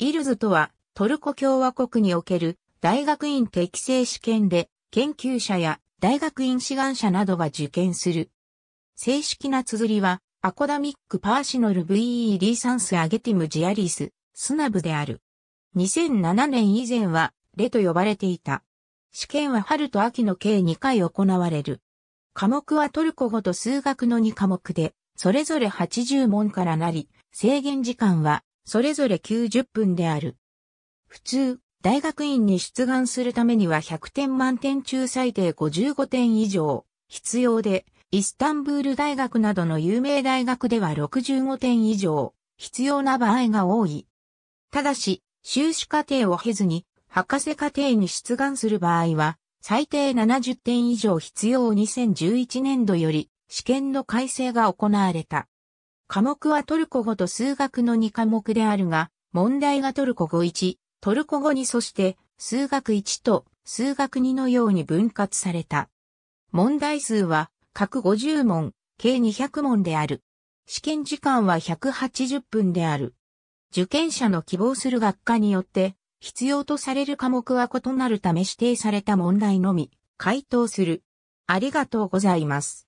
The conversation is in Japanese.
イルズとは、トルコ共和国における大学院適正試験で研究者や大学院志願者などが受験する。正式な綴りは、アコダミックパーシノル VE リーサンスアゲティムジアリス、スナブである。2007年以前は、レと呼ばれていた。試験は春と秋の計2回行われる。科目はトルコ語と数学の2科目で、それぞれ80問からなり、制限時間はそれぞれ90分である。普通、大学院に出願するためには100点満点中最低55点以上必要で、イスタンブール大学などの有名大学では65点以上必要な場合が多い。ただし、修士課程を経ずに博士課程に出願する場合は、最低70点以上必要2011年度より試験の改正が行われた。科目はトルコ語と数学の2科目であるが、問題がトルコ語1、トルコ語2そして数学1と数学2のように分割された。問題数は各50問、計200問である。試験時間は180分である。受験者の希望する学科によって必要とされる科目は異なるため指定された問題のみ回答する。ありがとうございます。